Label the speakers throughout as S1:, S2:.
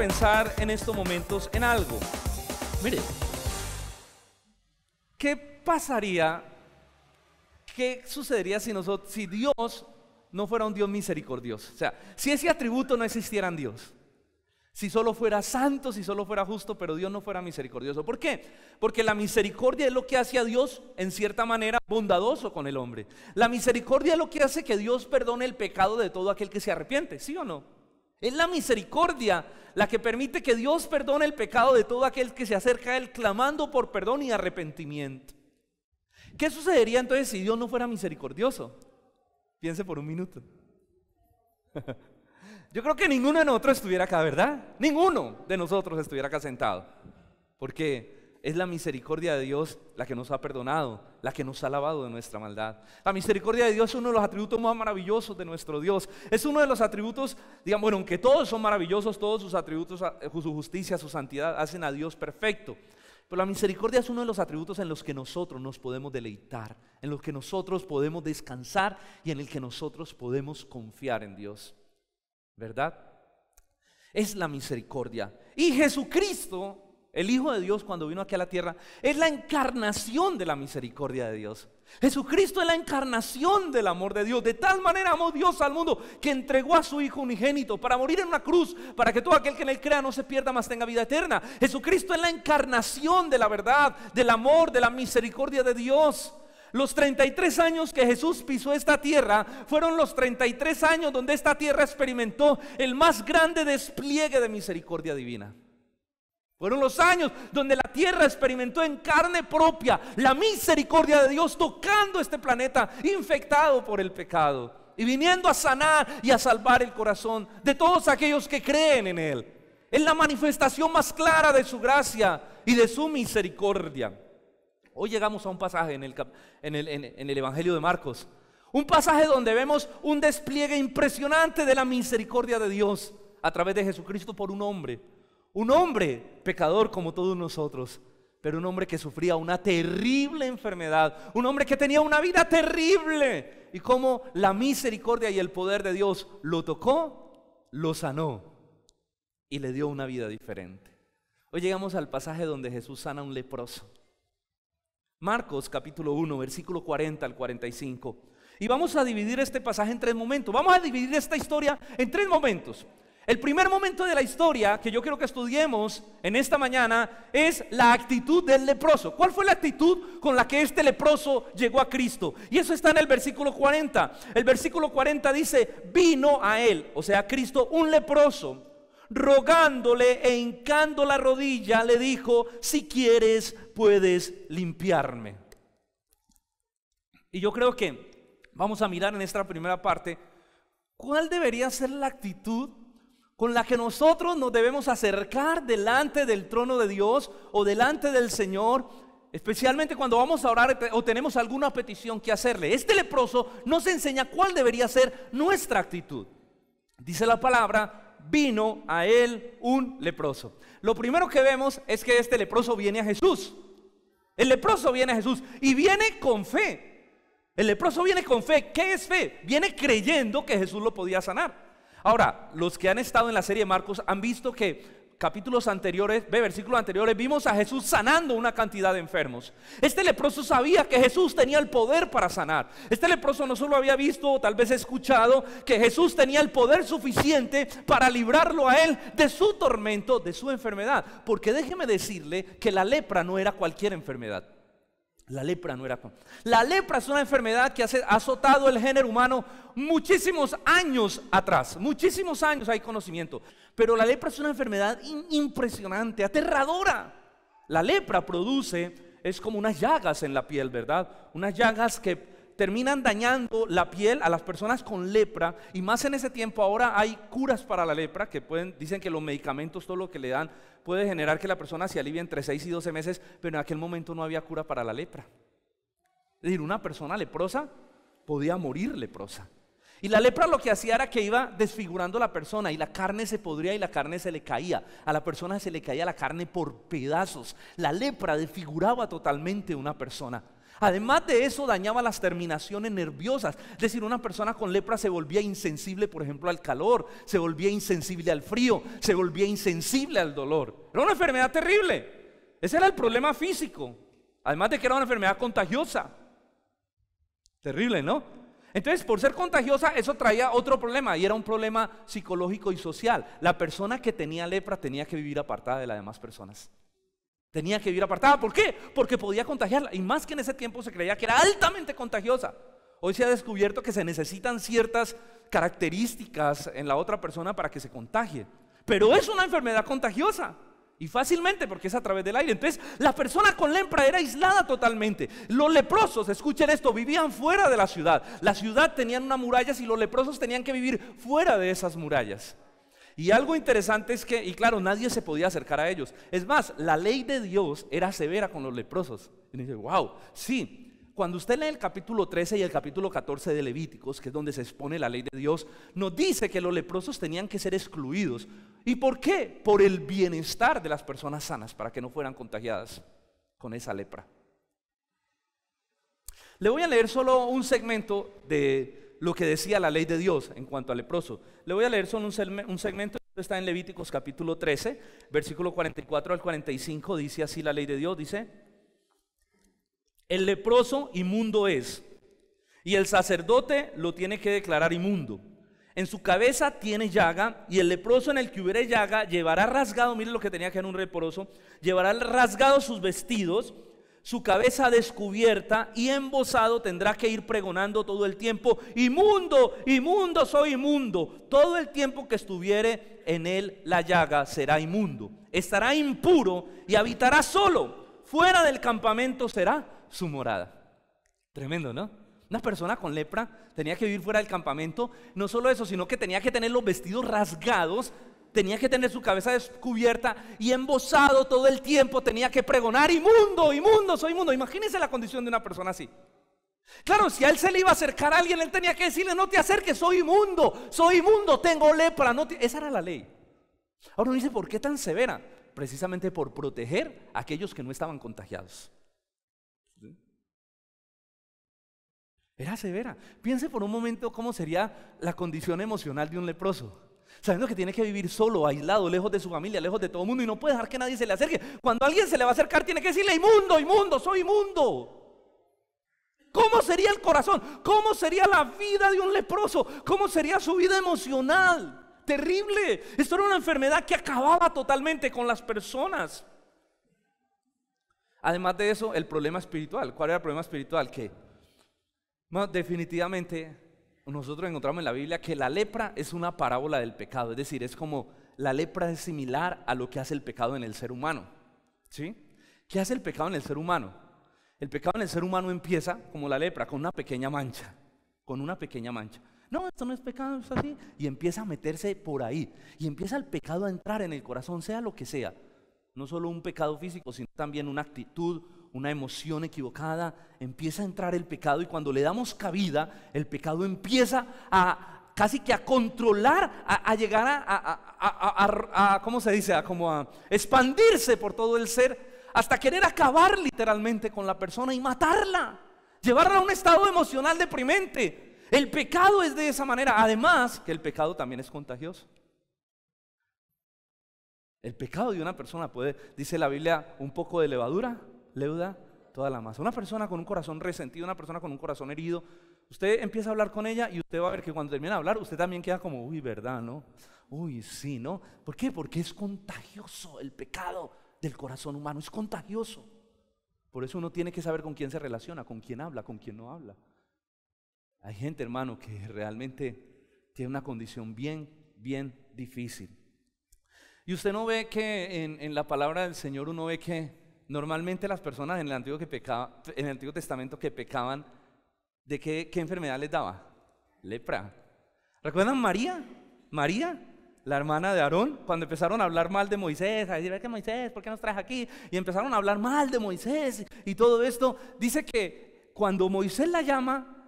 S1: pensar en estos momentos en algo. Mire, ¿qué pasaría, qué sucedería si, nosotros, si Dios no fuera un Dios misericordioso? O sea, si ese atributo no existiera en Dios. Si solo fuera santo, si solo fuera justo, pero Dios no fuera misericordioso. ¿Por qué? Porque la misericordia es lo que hace a Dios, en cierta manera, bondadoso con el hombre. La misericordia es lo que hace que Dios perdone el pecado de todo aquel que se arrepiente, ¿sí o no? Es la misericordia la que permite que Dios perdone el pecado de todo aquel que se acerca a Él clamando por perdón y arrepentimiento. ¿Qué sucedería entonces si Dios no fuera misericordioso? Piense por un minuto. Yo creo que ninguno de nosotros estuviera acá, ¿verdad? Ninguno de nosotros estuviera acá sentado. Porque es la misericordia de Dios la que nos ha perdonado, la que nos ha lavado de nuestra maldad. La misericordia de Dios es uno de los atributos más maravillosos de nuestro Dios. Es uno de los atributos, digamos, bueno, aunque todos son maravillosos, todos sus atributos, ah, eh, su justicia, su santidad, hacen a Dios perfecto. Pero la misericordia es uno de los atributos en los que nosotros nos podemos deleitar, en los que nosotros podemos descansar y en el que nosotros podemos confiar en Dios. ¿Verdad? Es la misericordia. Y Jesucristo el Hijo de Dios cuando vino aquí a la tierra, es la encarnación de la misericordia de Dios. Jesucristo es la encarnación del amor de Dios. De tal manera amó Dios al mundo que entregó a su Hijo unigénito para morir en una cruz, para que todo aquel que en él crea no se pierda, más tenga vida eterna. Jesucristo es la encarnación de la verdad, del amor, de la misericordia de Dios. Los 33 años que Jesús pisó esta tierra fueron los 33 años donde esta tierra experimentó el más grande despliegue de misericordia divina. Fueron los años donde la tierra experimentó en carne propia la misericordia de Dios tocando este planeta infectado por el pecado y viniendo a sanar y a salvar el corazón de todos aquellos que creen en Él. Es la manifestación más clara de su gracia y de su misericordia. Hoy llegamos a un pasaje en el, en el Evangelio de Marcos, un pasaje donde vemos un despliegue impresionante de la misericordia de Dios a través de Jesucristo por un hombre un hombre pecador como todos nosotros, pero un hombre que sufría una terrible enfermedad, un hombre que tenía una vida terrible. Y como la misericordia y el poder de Dios lo tocó, lo sanó y le dio una vida diferente. Hoy llegamos al pasaje donde Jesús sana a un leproso. Marcos capítulo 1, versículo 40 al 45. Y vamos a dividir este pasaje en tres momentos. Vamos a dividir esta historia en tres momentos. El primer momento de la historia que yo quiero que estudiemos en esta mañana es la actitud del leproso. ¿Cuál fue la actitud con la que este leproso llegó a Cristo? Y eso está en el versículo 40. El versículo 40 dice, vino a él, o sea, a Cristo, un leproso, rogándole e hincando la rodilla, le dijo, si quieres, puedes limpiarme. Y yo creo que vamos a mirar en esta primera parte, ¿cuál debería ser la actitud? con la que nosotros nos debemos acercar delante del trono de Dios o delante del Señor, especialmente cuando vamos a orar o tenemos alguna petición que hacerle. Este leproso nos enseña cuál debería ser nuestra actitud. Dice la palabra, vino a él un leproso. Lo primero que vemos es que este leproso viene a Jesús. El leproso viene a Jesús y viene con fe. El leproso viene con fe. ¿Qué es fe? Viene creyendo que Jesús lo podía sanar. Ahora, los que han estado en la serie de Marcos han visto que capítulos anteriores, ve versículos anteriores, vimos a Jesús sanando una cantidad de enfermos. Este leproso sabía que Jesús tenía el poder para sanar. Este leproso no solo había visto o tal vez escuchado que Jesús tenía el poder suficiente para librarlo a él de su tormento, de su enfermedad. Porque déjeme decirle que la lepra no era cualquier enfermedad. La lepra no era... La lepra es una enfermedad que ha azotado el género humano muchísimos años atrás, muchísimos años hay conocimiento, pero la lepra es una enfermedad impresionante, aterradora. La lepra produce, es como unas llagas en la piel, ¿verdad? Unas llagas que terminan dañando la piel a las personas con lepra y más en ese tiempo ahora hay curas para la lepra que pueden, dicen que los medicamentos, todo lo que le dan, puede generar que la persona se alivie entre 6 y 12 meses, pero en aquel momento no había cura para la lepra. Es decir, una persona leprosa podía morir leprosa. Y la lepra lo que hacía era que iba desfigurando a la persona y la carne se podría y la carne se le caía. A la persona se le caía la carne por pedazos. La lepra desfiguraba totalmente una persona. Además de eso, dañaba las terminaciones nerviosas. Es decir, una persona con lepra se volvía insensible, por ejemplo, al calor, se volvía insensible al frío, se volvía insensible al dolor. Era una enfermedad terrible. Ese era el problema físico. Además de que era una enfermedad contagiosa. Terrible, ¿no? Entonces, por ser contagiosa, eso traía otro problema y era un problema psicológico y social. La persona que tenía lepra tenía que vivir apartada de las demás personas. Tenía que vivir apartada. ¿Por qué? Porque podía contagiarla. Y más que en ese tiempo se creía que era altamente contagiosa. Hoy se ha descubierto que se necesitan ciertas características en la otra persona para que se contagie. Pero es una enfermedad contagiosa. Y fácilmente, porque es a través del aire. Entonces, la persona con lepra era aislada totalmente. Los leprosos, escuchen esto, vivían fuera de la ciudad. La ciudad tenía unas murallas y los leprosos tenían que vivir fuera de esas murallas. Y algo interesante es que, y claro, nadie se podía acercar a ellos. Es más, la ley de Dios era severa con los leprosos. Y dice, wow, sí. Cuando usted lee el capítulo 13 y el capítulo 14 de Levíticos, que es donde se expone la ley de Dios, nos dice que los leprosos tenían que ser excluidos. ¿Y por qué? Por el bienestar de las personas sanas, para que no fueran contagiadas con esa lepra. Le voy a leer solo un segmento de lo que decía la ley de Dios en cuanto al leproso. Le voy a leer solo un segmento, está en Levíticos capítulo 13, versículo 44 al 45, dice así la ley de Dios, dice, el leproso inmundo es, y el sacerdote lo tiene que declarar inmundo. En su cabeza tiene llaga y el leproso en el que hubiere llaga llevará rasgado, mire lo que tenía que hacer un leproso, llevará rasgado sus vestidos su cabeza descubierta y embozado tendrá que ir pregonando todo el tiempo, inmundo, inmundo, soy inmundo. Todo el tiempo que estuviere en él la llaga será inmundo, estará impuro y habitará solo, fuera del campamento será su morada. Tremendo, ¿no? Una persona con lepra tenía que vivir fuera del campamento, no solo eso, sino que tenía que tener los vestidos rasgados tenía que tener su cabeza descubierta y embozado todo el tiempo, tenía que pregonar, inmundo, inmundo, soy inmundo. Imagínense la condición de una persona así. Claro, si a él se le iba a acercar a alguien, él tenía que decirle, no te acerques, soy inmundo, soy inmundo, tengo lepra. No Esa era la ley. Ahora uno dice, ¿por qué tan severa? Precisamente por proteger a aquellos que no estaban contagiados. Era severa. Piense por un momento cómo sería la condición emocional de un leproso sabiendo que tiene que vivir solo, aislado, lejos de su familia, lejos de todo el mundo y no puede dejar que nadie se le acerque. Cuando alguien se le va a acercar, tiene que decirle, inmundo, inmundo, soy inmundo. ¿Cómo sería el corazón? ¿Cómo sería la vida de un leproso? ¿Cómo sería su vida emocional? Terrible. Esto era una enfermedad que acababa totalmente con las personas. Además de eso, el problema espiritual. ¿Cuál era el problema espiritual? Que definitivamente nosotros encontramos en la Biblia que la lepra es una parábola del pecado, es decir, es como la lepra es similar a lo que hace el pecado en el ser humano. ¿Sí? ¿Qué hace el pecado en el ser humano? El pecado en el ser humano empieza como la lepra, con una pequeña mancha, con una pequeña mancha. No, esto no es pecado, es así. Y empieza a meterse por ahí. Y empieza el pecado a entrar en el corazón, sea lo que sea. No solo un pecado físico, sino también una actitud, una emoción equivocada, empieza a entrar el pecado y cuando le damos cabida, el pecado empieza a casi que a controlar, a, llegar a, a, a, ¿cómo se dice? A como a expandirse por todo el ser, hasta querer acabar literalmente con la persona y matarla, llevarla a un estado emocional deprimente. El pecado es de esa manera, además que el pecado también es contagioso. El pecado de una persona puede, dice la Biblia, un poco de levadura leuda toda la masa. Una persona con un corazón resentido, una persona con un corazón herido, usted empieza a hablar con ella y usted va a ver que cuando termina de hablar, usted también queda como, uy, ¿verdad, no? Uy, sí, ¿no? ¿Por qué? Porque es contagioso el pecado del corazón humano, es contagioso. Por eso uno tiene que saber con quién se relaciona, con quién habla, con quién no habla. Hay gente, hermano, que realmente tiene una condición bien, bien difícil. Y usted no ve que en, en la palabra del Señor uno ve que Normalmente las personas en el Antiguo, que en el Antiguo Testamento que pecaban, ¿de qué, qué enfermedad les daba? Lepra. ¿Recuerdan María? María, la hermana de Aarón, cuando empezaron a hablar mal de Moisés, a decir, ¿qué Moisés? ¿Por qué nos traes aquí? Y empezaron a hablar mal de Moisés y todo esto. Dice que cuando Moisés la llama,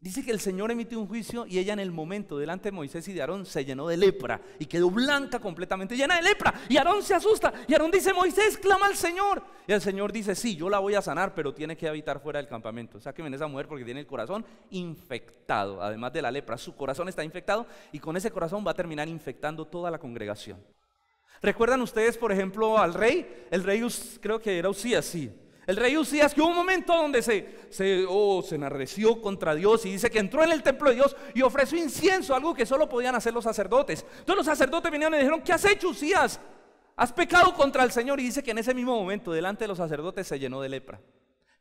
S1: Dice que el Señor emitió un juicio y ella en el momento delante de Moisés y de Aarón se llenó de lepra y quedó blanca completamente llena de lepra. Y Aarón se asusta y Aarón dice, Moisés, clama al Señor. Y el Señor dice, sí, yo la voy a sanar, pero tiene que habitar fuera del campamento. Sáquenme esa mujer porque tiene el corazón infectado, además de la lepra. Su corazón está infectado y con ese corazón va a terminar infectando toda la congregación. ¿Recuerdan ustedes, por ejemplo, al rey? El rey creo que era Usías, sí. El rey Usías, que hubo un momento donde se, se, oh, contra Dios y dice que entró en el templo de Dios y ofreció incienso, algo que solo podían hacer los sacerdotes. Entonces los sacerdotes venían y dijeron, ¿qué has hecho Usías? Has pecado contra el Señor. Y dice que en ese mismo momento, delante de los sacerdotes, se llenó de lepra.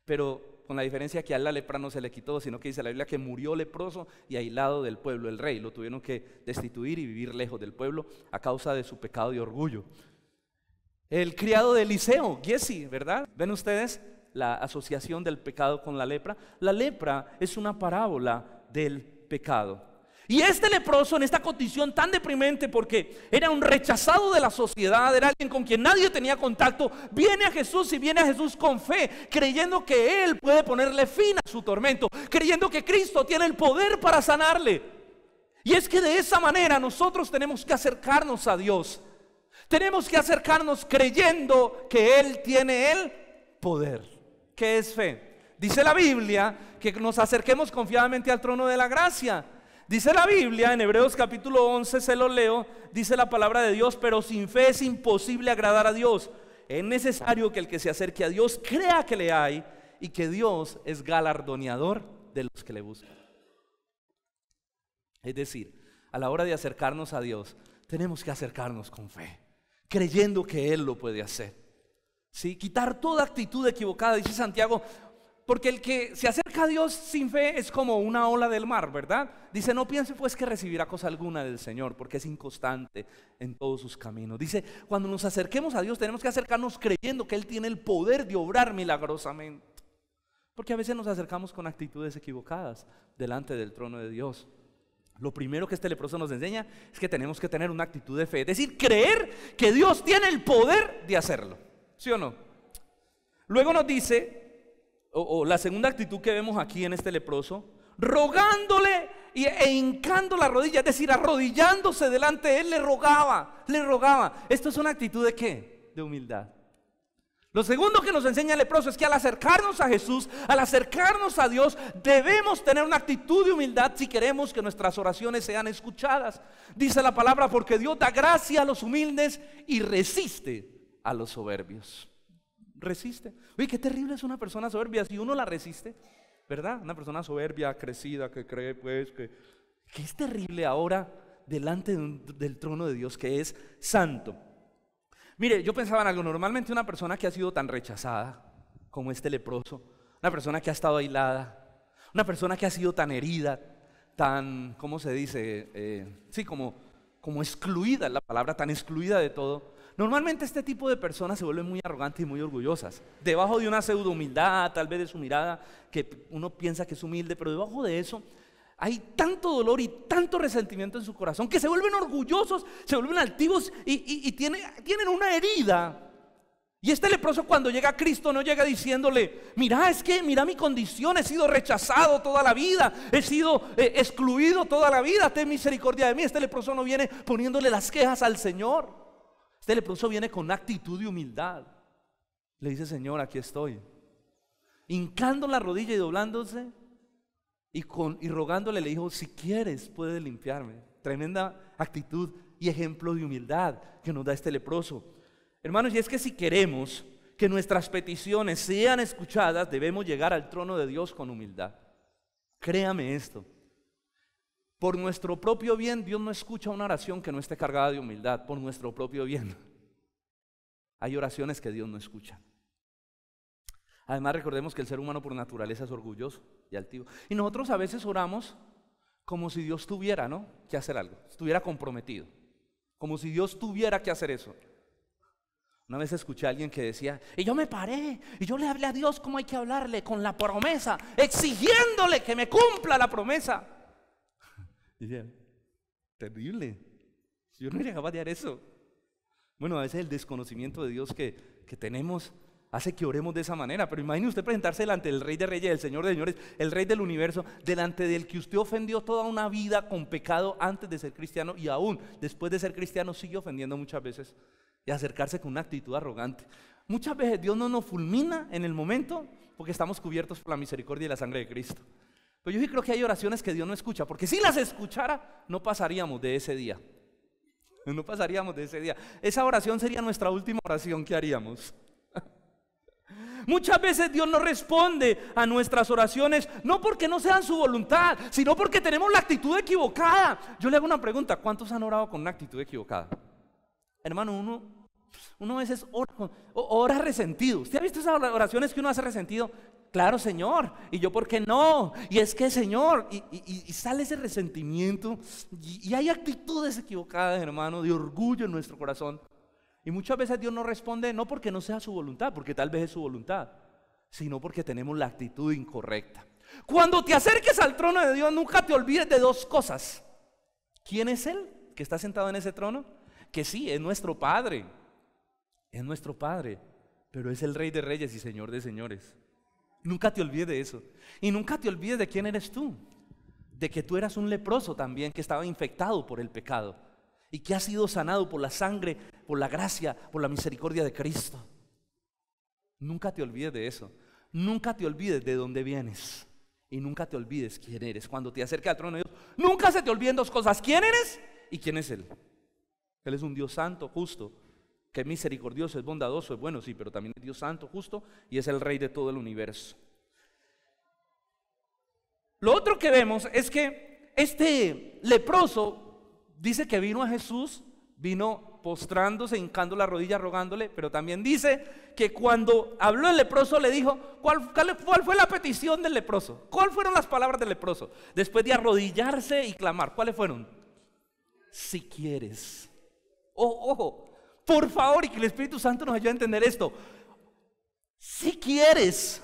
S1: Pero con la diferencia que a la lepra no se le quitó, sino que dice la Biblia que murió leproso y aislado del pueblo, el rey. Lo tuvieron que destituir y vivir lejos del pueblo a causa de su pecado y orgullo. El criado de Eliseo, Jesse ¿verdad? ¿Ven ustedes la asociación del pecado con la lepra? La lepra es una parábola del pecado. Y este leproso en esta condición tan deprimente porque era un rechazado de la sociedad, era alguien con quien nadie tenía contacto, viene a Jesús y viene a Jesús con fe, creyendo que Él puede ponerle fin a su tormento, creyendo que Cristo tiene el poder para sanarle. Y es que de esa manera nosotros tenemos que acercarnos a Dios tenemos que acercarnos creyendo que Él tiene el poder. ¿Qué es fe? Dice la Biblia que nos acerquemos confiadamente al trono de la gracia. Dice la Biblia, en Hebreos capítulo 11 se lo leo, dice la palabra de Dios, pero sin fe es imposible agradar a Dios. Es necesario que el que se acerque a Dios crea que le hay y que Dios es galardoneador de los que le buscan. Es decir, a la hora de acercarnos a Dios, tenemos que acercarnos con fe creyendo que Él lo puede hacer. ¿Sí? Quitar toda actitud equivocada, dice Santiago, porque el que se acerca a Dios sin fe es como una ola del mar, ¿verdad? Dice, no piense pues que recibirá cosa alguna del Señor, porque es inconstante en todos sus caminos. Dice, cuando nos acerquemos a Dios tenemos que acercarnos creyendo que Él tiene el poder de obrar milagrosamente. Porque a veces nos acercamos con actitudes equivocadas delante del trono de Dios. Lo primero que este leproso nos enseña es que tenemos que tener una actitud de fe, es decir, creer que Dios tiene el poder de hacerlo. ¿Sí o no? Luego nos dice, o, la segunda actitud que vemos aquí en este leproso, rogándole e hincando la rodilla, es decir, arrodillándose delante de él, le rogaba, le rogaba. Esto es una actitud de qué? De humildad. Lo segundo que nos enseña el leproso es que al acercarnos a Jesús, al acercarnos a Dios, debemos tener una actitud de humildad si queremos que nuestras oraciones sean escuchadas. Dice la palabra, porque Dios da gracia a los humildes y resiste a los soberbios. Resiste. Oye, qué terrible es una persona soberbia si uno la resiste, ¿verdad? Una persona soberbia, crecida, que cree pues que... es terrible ahora delante del trono de Dios que es santo. Mire, yo pensaba en algo, normalmente una persona que ha sido tan rechazada como este leproso, una persona que ha estado aislada, una persona que ha sido tan herida, tan, ¿cómo se dice? Eh, sí, como, como excluida, la palabra tan excluida de todo. Normalmente este tipo de personas se vuelven muy arrogantes y muy orgullosas. Debajo de una pseudo humildad, tal vez de su mirada, que uno piensa que es humilde, pero debajo de eso hay tanto dolor y tanto resentimiento en su corazón que se vuelven orgullosos, se vuelven altivos y, tienen, una herida. Y este leproso cuando llega a Cristo no llega diciéndole, mira, es que, mira mi condición, he sido rechazado toda la vida, he sido eh, excluido toda la vida, ten misericordia de mí. Este leproso no viene poniéndole las quejas al Señor. Este leproso viene con actitud de humildad. Le dice, Señor, aquí estoy. Hincando la rodilla y doblándose, y, rogándole le dijo, si quieres puedes limpiarme. Tremenda actitud y ejemplo de humildad que nos da este leproso. Hermanos, y es que si queremos que nuestras peticiones sean escuchadas, debemos llegar al trono de Dios con humildad. Créame esto. Por nuestro propio bien, Dios no escucha una oración que no esté cargada de humildad, por nuestro propio bien. Hay oraciones que Dios no escucha. Además, recordemos que el ser humano por naturaleza es orgulloso y Y nosotros a veces oramos como si Dios tuviera, ¿no? Que hacer algo, estuviera comprometido. Como si Dios tuviera que hacer eso. Una vez escuché a alguien que decía, y yo me paré, y yo le hablé a Dios como hay que hablarle, con la promesa, exigiéndole que me cumpla la promesa. Y terrible, yo no iría capaz de hacer eso. Bueno, a veces el desconocimiento de Dios que, que tenemos hace que oremos de esa manera. Pero imagine usted presentarse delante del Rey de Reyes, del Señor de Señores, el Rey del Universo, delante del que usted ofendió toda una vida con pecado antes de ser cristiano y aún después de ser cristiano sigue ofendiendo muchas veces y acercarse con una actitud arrogante. Muchas veces Dios no nos fulmina en el momento porque estamos cubiertos por la misericordia y la sangre de Cristo. Pero yo sí creo que hay oraciones que Dios no escucha, porque si las escuchara, no pasaríamos de ese día. No pasaríamos de ese día. Esa oración sería nuestra última oración que haríamos. Muchas veces Dios no responde a nuestras oraciones, no porque no sean su voluntad, sino porque tenemos la actitud equivocada. Yo le hago una pregunta, ¿cuántos han orado con una actitud equivocada? Hermano, uno, uno a veces ora, resentido. ¿Usted ha visto esas oraciones que uno hace resentido? Claro, Señor. ¿Y yo por qué no? Y es que, Señor, y, sale ese resentimiento. Y, y, hay actitudes equivocadas, hermano, de orgullo en nuestro corazón. Y muchas veces Dios no responde no porque no sea su voluntad, porque tal vez es su voluntad, sino porque tenemos la actitud incorrecta. Cuando te acerques al trono de Dios, nunca te olvides de dos cosas. ¿Quién es Él que está sentado en ese trono? Que sí, es nuestro Padre. Es nuestro Padre, pero es el Rey de Reyes y Señor de Señores. Nunca te olvides de eso. Y nunca te olvides de quién eres tú. De que tú eras un leproso también que estaba infectado por el pecado y que has sido sanado por la sangre por la gracia, por la misericordia de Cristo. Nunca te olvides de eso. Nunca te olvides de dónde vienes. Y nunca te olvides quién eres. Cuando te acerques al trono de Dios, nunca se te olviden dos cosas. ¿Quién eres y quién es Él? Él es un Dios santo, justo, que es misericordioso, es bondadoso, es bueno, sí, pero también es Dios santo, justo, y es el Rey de todo el universo. Lo otro que vemos es que este leproso dice que vino a Jesús vino postrándose, hincando la rodilla, rogándole, pero también dice que cuando habló el leproso le dijo, ¿cuál, fue la petición del leproso? ¿Cuál fueron las palabras del leproso? Después de arrodillarse y clamar, ¿cuáles fueron? Si quieres. Ojo, ojo, por favor, y que el Espíritu Santo nos ayude a entender esto. Si quieres,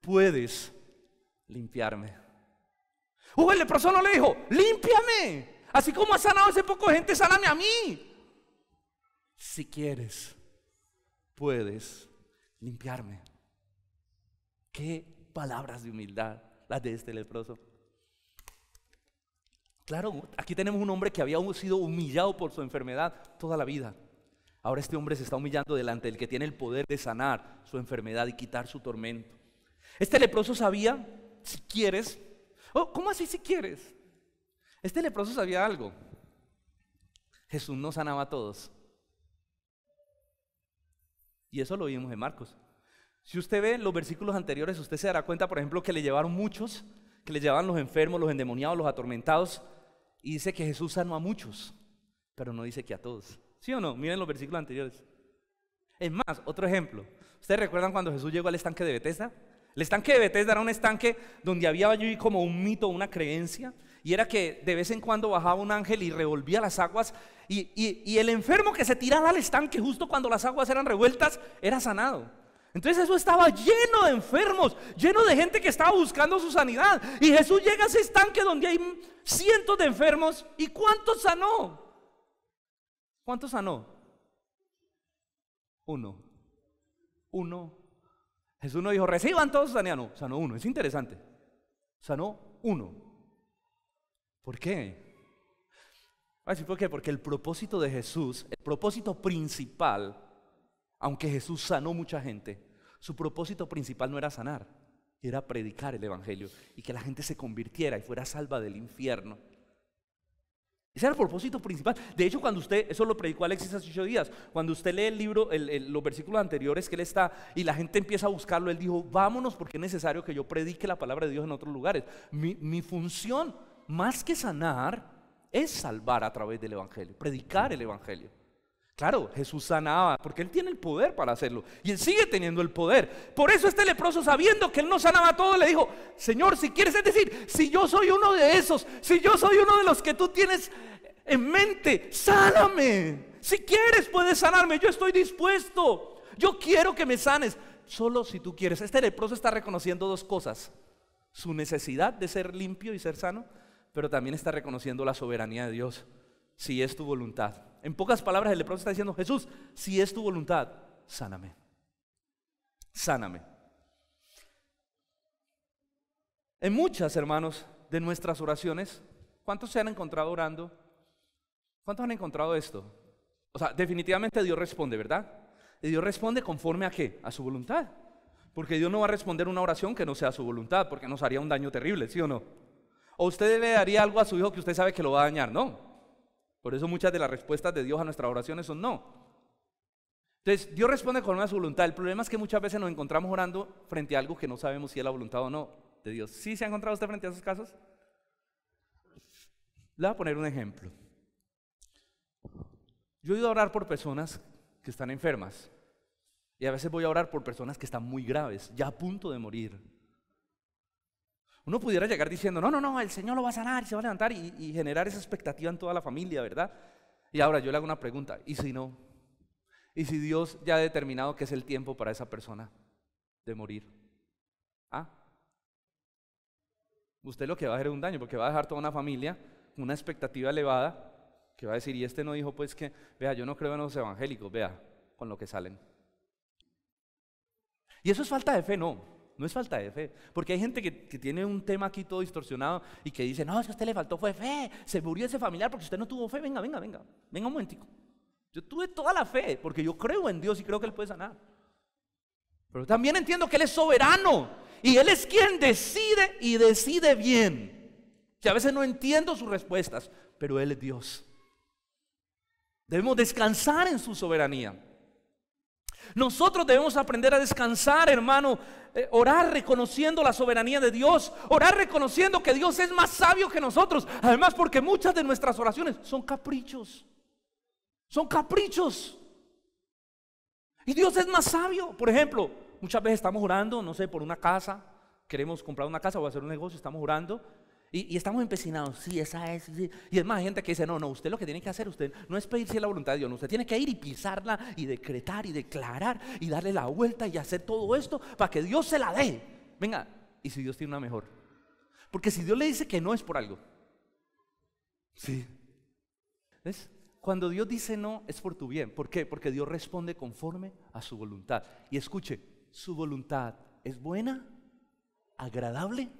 S1: puedes limpiarme. Ojo, el leproso no le dijo, límpiame. Así como ha sanado hace poco gente, sáname a mí. Si quieres, puedes limpiarme. Qué palabras de humildad las de este leproso. Claro, aquí tenemos un hombre que había sido humillado por su enfermedad toda la vida. Ahora este hombre se está humillando delante del que tiene el poder de sanar su enfermedad y quitar su tormento. Este leproso sabía, si quieres, oh, ¿cómo así si quieres? Este leproso sabía algo. Jesús no sanaba a todos. Y eso lo vimos en Marcos. Si usted ve los versículos anteriores, usted se dará cuenta, por ejemplo, que le llevaron muchos, que le llevaban los enfermos, los endemoniados, los atormentados, y dice que Jesús sanó a muchos, pero no dice que a todos. ¿Sí o no? Miren los versículos anteriores. Es más, otro ejemplo. ¿Ustedes recuerdan cuando Jesús llegó al estanque de Bethesda? El estanque de Bethesda era un estanque donde había como un mito, una creencia, y era que de vez en cuando bajaba un ángel y revolvía las aguas, y, y el enfermo que se tiraba al estanque justo cuando las aguas eran revueltas era sanado. Entonces eso estaba lleno de enfermos, lleno de gente que estaba buscando su sanidad. Y Jesús llega a ese estanque donde hay cientos de enfermos. ¿Y cuántos sanó? ¿Cuántos sanó? Uno. Uno Jesús no dijo, reciban todos saniano, Sanó uno. Es interesante. Sanó uno. ¿Por qué? Así ¿Por qué? Porque el propósito de Jesús, el propósito principal, aunque Jesús sanó mucha gente, su propósito principal no era sanar, era predicar el Evangelio y que la gente se convirtiera y fuera salva del infierno. Ese era el propósito principal. De hecho, cuando usted, eso lo predicó Alexis hace ocho días, cuando usted lee el libro, los versículos anteriores que él está y la gente empieza a buscarlo, él dijo, vámonos porque es necesario que yo predique la palabra de Dios en otros lugares. mi función, más que sanar, es salvar a través del Evangelio, predicar el Evangelio. Claro, Jesús sanaba, porque él tiene el poder para hacerlo. Y él sigue teniendo el poder. Por eso este leproso, sabiendo que él no sanaba todo, le dijo, Señor, si quieres, es decir, si yo soy uno de esos, si yo soy uno de los que tú tienes en mente, sáname. Si quieres, puedes sanarme. Yo estoy dispuesto. Yo quiero que me sanes. Solo si tú quieres. Este leproso está reconociendo dos cosas. Su necesidad de ser limpio y ser sano, pero también está reconociendo la soberanía de Dios si es tu voluntad. En pocas palabras, el leproso está diciendo, Jesús, si es tu voluntad, sáname. Sáname. En muchas, hermanos, de nuestras oraciones, ¿cuántos se han encontrado orando? ¿Cuántos han encontrado esto? O sea, definitivamente Dios responde, ¿verdad? Y Dios responde conforme a qué? A su voluntad. Porque Dios no va a responder una oración que no sea su voluntad, porque nos haría un daño terrible, ¿sí o no? O usted le daría algo a su hijo que usted sabe que lo va a dañar, no. Por eso muchas de las respuestas de Dios a nuestras oraciones son no. Entonces, Dios responde con una su voluntad. El problema es que muchas veces nos encontramos orando frente a algo que no sabemos si es la voluntad o no de Dios. ¿Sí se ha encontrado usted frente a esos casos? Le voy a poner un ejemplo. Yo he ido a orar por personas que están enfermas. Y a veces voy a orar por personas que están muy graves, ya a punto de morir. Uno pudiera llegar diciendo, no, no, no, el Señor lo va a sanar y se va a levantar y, generar esa expectativa en toda la familia, ¿verdad? Y ahora yo le hago una pregunta, ¿y si no? ¿Y si Dios ya ha determinado que es el tiempo para esa persona de morir? ¿Ah? Usted lo que va a hacer es un daño, porque va a dejar toda una familia una expectativa elevada que va a decir, y este no dijo pues que, vea, yo no creo en los evangélicos, vea, con lo que salen. Y eso es falta de fe, no. No es falta de fe. Porque hay gente que, tiene un tema aquí todo distorsionado y que dice, no, es que a usted le faltó fue fe. Se murió ese familiar porque usted no tuvo fe. Venga, venga, venga. Venga un momentico. Yo tuve toda la fe porque yo creo en Dios y creo que Él puede sanar. Pero también entiendo que Él es soberano y Él es quien decide y decide bien. Que a veces no entiendo sus respuestas, pero Él es Dios. Debemos descansar en su soberanía. Nosotros debemos aprender a descansar, hermano. Eh, orar reconociendo la soberanía de Dios. Orar reconociendo que Dios es más sabio que nosotros. Además, porque muchas de nuestras oraciones son caprichos. Son caprichos. Y Dios es más sabio. Por ejemplo, muchas veces estamos orando, no sé, por una casa. Queremos comprar una casa o hacer un negocio. Estamos orando. Y, estamos empecinados, sí, esa es. Y es más, gente que dice, no, no, usted lo que tiene que hacer, usted no es pedirse la voluntad de Dios, usted tiene que ir y pisarla y decretar y declarar y darle la vuelta y hacer todo esto para que Dios se la dé. Venga, y si Dios tiene una mejor. Porque si Dios le dice que no es por algo. Sí. ¿Ves? Cuando Dios dice no es por tu bien. ¿Por qué? Porque Dios responde conforme a su voluntad. Y escuche, su voluntad es buena, agradable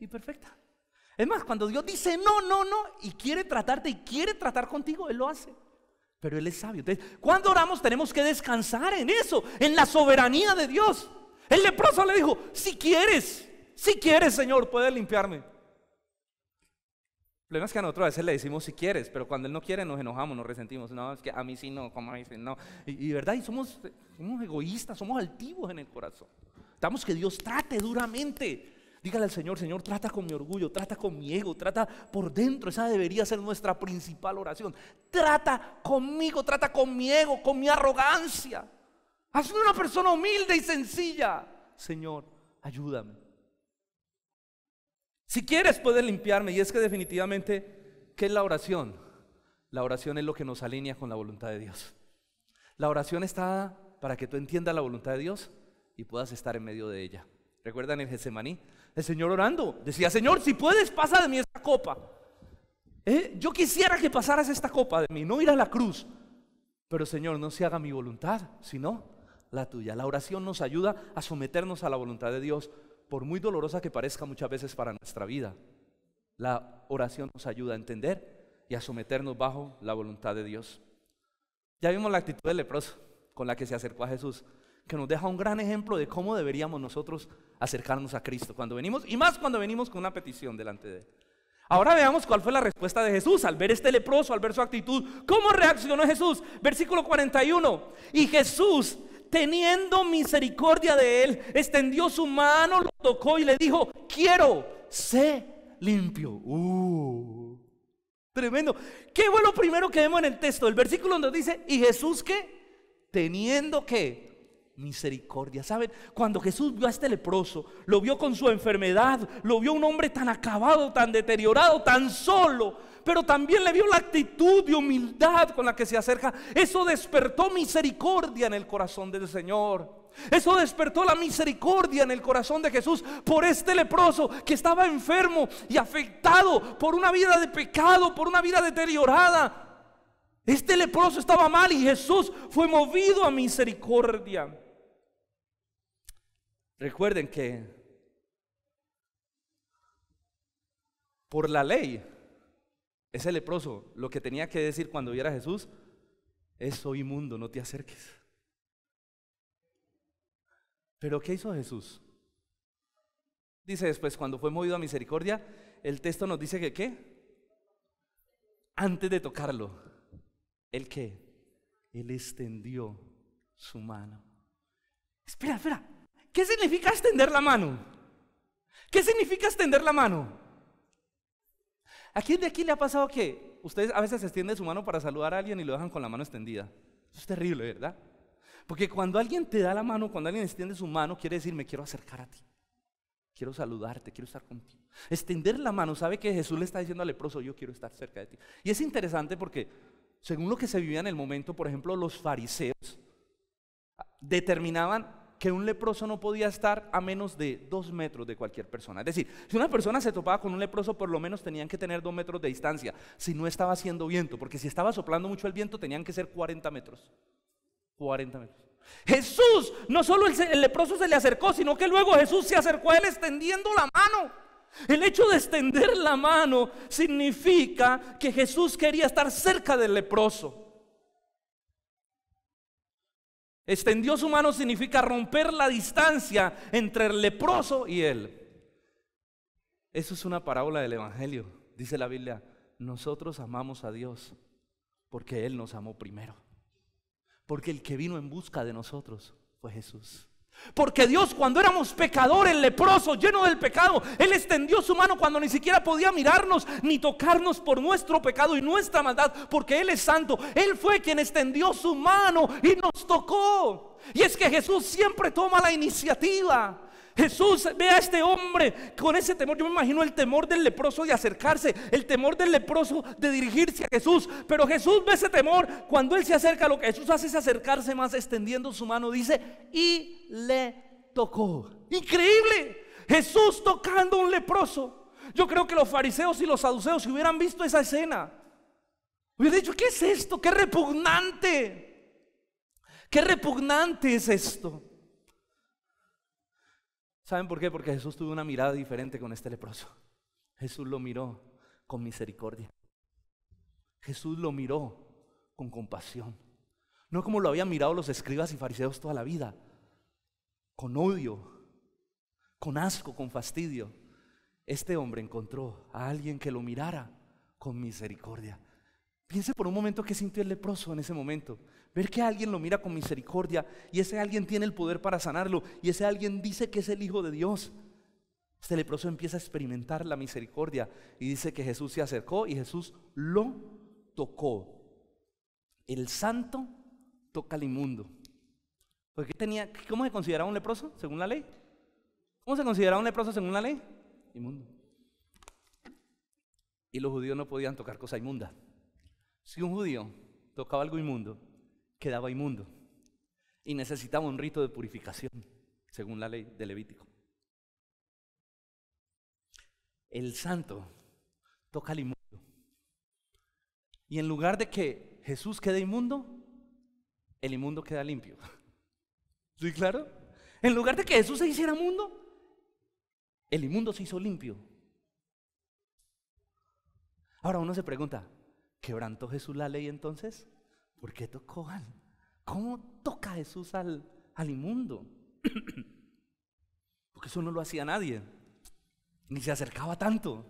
S1: y perfecta. Es más, cuando Dios dice no, no, no, y quiere tratarte y quiere tratar contigo, Él lo hace. Pero Él es sabio. Entonces, cuando oramos tenemos que descansar en eso, en la soberanía de Dios. El leproso le dijo, si quieres, si quieres, Señor, puedes limpiarme. El problema es que a nosotros a veces le decimos si quieres, pero cuando Él no quiere nos enojamos, nos resentimos. No, es que a mí sí no, como a mí no. Y, verdad, y somos, somos egoístas, somos altivos en el corazón. Estamos que Dios trate duramente. Dígale al Señor, Señor, trata con mi orgullo, trata con mi ego, trata por dentro. Esa debería ser nuestra principal oración. Trata conmigo, trata con mi ego, con mi arrogancia. Hazme una persona humilde y sencilla. Señor, ayúdame. Si quieres, puedes limpiarme. Y es que definitivamente, ¿qué es la oración? La oración es lo que nos alinea con la voluntad de Dios. La oración está para que tú entiendas la voluntad de Dios y puedas estar en medio de ella. ¿Recuerdan el Getsemaní? el Señor orando. Decía, Señor, si puedes, pasa de mí esta copa. ¿Eh? Yo quisiera que pasaras esta copa de mí, no ir a la cruz. Pero Señor, no se haga mi voluntad, sino la tuya. La oración nos ayuda a someternos a la voluntad de Dios, por muy dolorosa que parezca muchas veces para nuestra vida. La oración nos ayuda a entender y a someternos bajo la voluntad de Dios. Ya vimos la actitud del leproso con la que se acercó a Jesús, que nos deja un gran ejemplo de cómo deberíamos nosotros acercarnos a Cristo cuando venimos, y más cuando venimos con una petición delante de Él. Ahora veamos cuál fue la respuesta de Jesús al ver este leproso, al ver su actitud. ¿Cómo reaccionó Jesús? Versículo 41. Y Jesús, teniendo misericordia de él, extendió su mano, lo tocó y le dijo, quiero, sé limpio. Uh, tremendo. ¿Qué fue lo primero que vemos en el texto? El versículo donde dice, y Jesús qué, teniendo que, misericordia. ¿Saben? Cuando Jesús vio a este leproso, lo vio con su enfermedad, lo vio un hombre tan acabado, tan deteriorado, tan solo, pero también le vio la actitud de humildad con la que se acerca. Eso despertó misericordia en el corazón del Señor. Eso despertó la misericordia en el corazón de Jesús por este leproso que estaba enfermo y afectado por una vida de pecado, por una vida deteriorada. Este leproso estaba mal y Jesús fue movido a misericordia. Recuerden que por la ley, ese leproso lo que tenía que decir cuando viera a Jesús es, soy inmundo, no te acerques. Pero ¿qué hizo Jesús? Dice después, cuando fue movido a misericordia, el texto nos dice que qué? Antes de tocarlo, ¿el qué? Él extendió su mano. Espera, espera, ¿Qué significa extender la mano? ¿Qué significa extender la mano? ¿A quién de aquí le ha pasado que ustedes a veces extienden su mano para saludar a alguien y lo dejan con la mano extendida? Eso es terrible, ¿verdad? Porque cuando alguien te da la mano, cuando alguien extiende su mano, quiere decir, me quiero acercar a ti. Quiero saludarte, quiero estar contigo. Extender la mano, sabe que Jesús le está diciendo al leproso, yo quiero estar cerca de ti. Y es interesante porque, según lo que se vivía en el momento, por ejemplo, los fariseos determinaban que un leproso no podía estar a menos de dos metros de cualquier persona. Es decir, si una persona se topaba con un leproso, por lo menos tenían que tener dos metros de distancia, si no estaba haciendo viento, porque si estaba soplando mucho el viento, tenían que ser 40 metros. 40 metros. Jesús, no solo el, el leproso se le acercó, sino que luego Jesús se acercó a él extendiendo la mano. El hecho de extender la mano significa que Jesús quería estar cerca del leproso. Extendió su mano significa romper la distancia entre el leproso y él. Eso es una parábola del Evangelio. Dice la Biblia, nosotros amamos a Dios porque Él nos amó primero. Porque el que vino en busca de nosotros fue Jesús. Porque Dios cuando éramos pecadores, leprosos, llenos del pecado, Él extendió su mano cuando ni siquiera podía mirarnos ni tocarnos por nuestro pecado y nuestra maldad, porque Él es santo. Él fue quien extendió su mano y nos tocó. Y es que Jesús siempre toma la iniciativa. Jesús ve a este hombre con ese temor. Yo me imagino el temor del leproso de acercarse, el temor del leproso de dirigirse a Jesús. Pero Jesús ve ese temor. Cuando él se acerca, lo que Jesús hace es acercarse más, extendiendo su mano, dice, y le tocó. Increíble. Jesús tocando a un leproso. Yo creo que los fariseos y los saduceos, si hubieran visto esa escena, hubieran dicho, ¿qué es esto? ¡Qué repugnante! ¡Qué repugnante es esto! ¿Saben por qué? Porque Jesús tuvo una mirada diferente con este leproso. Jesús lo miró con misericordia. Jesús lo miró con compasión. No como lo habían mirado los escribas y fariseos toda la vida, con odio, con asco, con fastidio. Este hombre encontró a alguien que lo mirara con misericordia. Piense por un momento qué sintió el leproso en ese momento. Ver que alguien lo mira con misericordia y ese alguien tiene el poder para sanarlo y ese alguien dice que es el Hijo de Dios. Este leproso empieza a experimentar la misericordia y dice que Jesús se acercó y Jesús lo tocó. El santo toca al inmundo. Porque tenía, ¿Cómo se consideraba un leproso según la ley? ¿Cómo se consideraba un leproso según la ley? Inmundo. Y los judíos no podían tocar cosa inmunda. Si un judío tocaba algo inmundo, quedaba inmundo y necesitaba un rito de purificación, según la ley de Levítico. El santo toca al inmundo. Y en lugar de que Jesús quede inmundo, el inmundo queda limpio. ¿Estoy claro? En lugar de que Jesús se hiciera mundo, el inmundo se hizo limpio. Ahora uno se pregunta, ¿quebrantó Jesús la ley entonces? ¿Por qué tocó al? ¿Cómo toca Jesús al, al inmundo? Porque eso no lo hacía nadie, ni se acercaba tanto.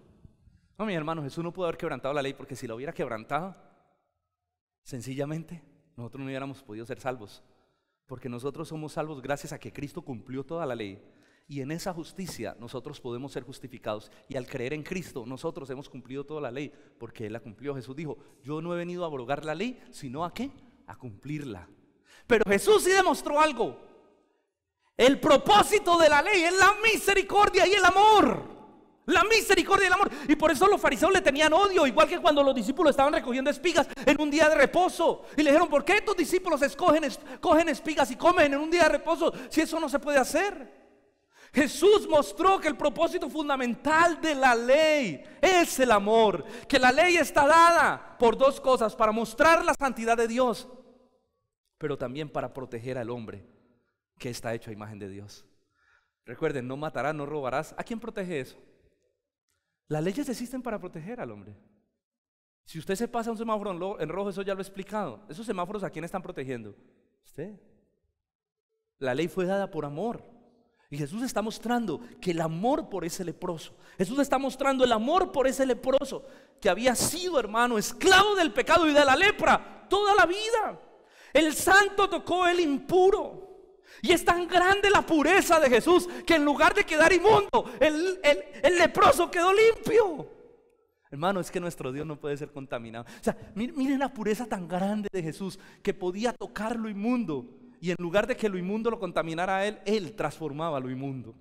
S1: No, mi hermano, Jesús no pudo haber quebrantado la ley porque si la hubiera quebrantado, sencillamente nosotros no hubiéramos podido ser salvos. Porque nosotros somos salvos gracias a que Cristo cumplió toda la ley y en esa justicia nosotros podemos ser justificados. Y al creer en Cristo nosotros hemos cumplido toda la ley porque Él la cumplió. Jesús dijo, yo no he venido a abrogar la ley, sino a qué? A cumplirla. Pero Jesús sí demostró algo. El propósito de la ley es la misericordia y el amor. La misericordia y el amor. Y por eso los fariseos le tenían odio, igual que cuando los discípulos estaban recogiendo espigas en un día de reposo. Y le dijeron, ¿por qué estos discípulos escogen, cogen espigas y comen en un día de reposo si eso no se puede hacer? Jesús mostró que el propósito fundamental de la ley es el amor, que la ley está dada por dos cosas, para mostrar la santidad de Dios, pero también para proteger al hombre que está hecho a imagen de Dios. Recuerden, no matarás, no robarás. ¿A quién protege eso? Las leyes existen para proteger al hombre. Si usted se pasa un semáforo en rojo, eso ya lo he explicado. ¿Esos semáforos a quién están protegiendo? Usted. La ley fue dada por amor. Y Jesús está mostrando que el amor por ese leproso, Jesús está mostrando el amor por ese leproso que había sido, hermano, esclavo del pecado y de la lepra toda la vida. El santo tocó el impuro. Y es tan grande la pureza de Jesús que en lugar de quedar inmundo, el, leproso quedó limpio. Hermano, es que nuestro Dios no puede ser contaminado. O sea, miren, la pureza tan grande de Jesús que podía tocar lo inmundo y en lugar de que lo inmundo lo contaminara a él, él transformaba lo inmundo.